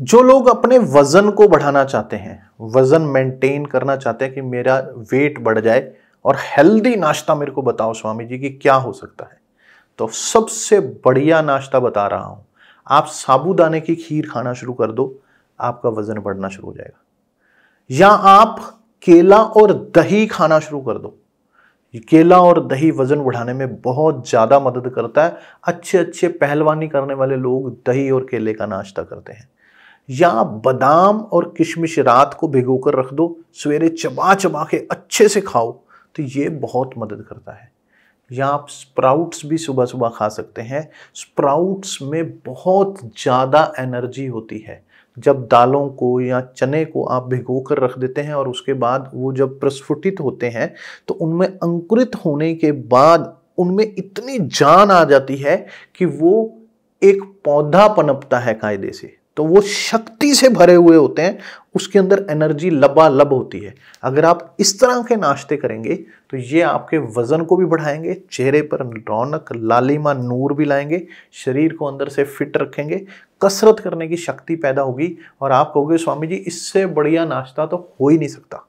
जो लोग अपने वज़न को बढ़ाना चाहते हैं वज़न मेंटेन करना चाहते हैं कि मेरा वेट बढ़ जाए और हेल्दी नाश्ता मेरे को बताओ स्वामी जी कि क्या हो सकता है तो सबसे बढ़िया नाश्ता बता रहा हूँ आप साबूदाने की खीर खाना शुरू कर दो आपका वज़न बढ़ना शुरू हो जाएगा या आप केला और दही खाना शुरू कर दो केला और दही वजन बढ़ाने में बहुत ज़्यादा मदद करता है अच्छे अच्छे पहलवानी करने वाले लोग दही और केले का नाश्ता करते हैं या बादाम और किशमिश रात को भिगो कर रख दो सवेरे चबा चबा के अच्छे से खाओ तो ये बहुत मदद करता है या आप स्प्राउट्स भी सुबह सुबह खा सकते हैं स्प्राउट्स में बहुत ज़्यादा एनर्जी होती है जब दालों को या चने को आप भिगो कर रख देते हैं और उसके बाद वो जब प्रस्फुटित होते हैं तो उनमें अंकुरित होने के बाद उनमें इतनी जान आ जाती है कि वो एक पौधा पनपता है कायदे से तो वो शक्ति से भरे हुए होते हैं उसके अंदर एनर्जी लबालब होती है अगर आप इस तरह के नाश्ते करेंगे तो ये आपके वज़न को भी बढ़ाएंगे चेहरे पर रौनक लालिमा नूर भी लाएंगे शरीर को अंदर से फिट रखेंगे कसरत करने की शक्ति पैदा होगी और आप कहोगे स्वामी जी इससे बढ़िया नाश्ता तो हो ही नहीं सकता